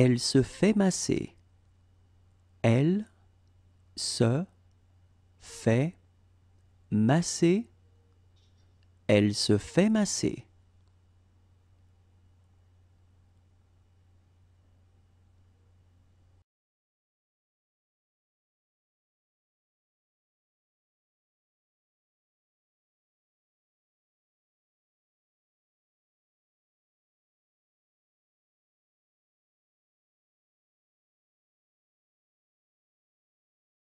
Elle se fait masser. Elle se fait masser. Elle se fait masser.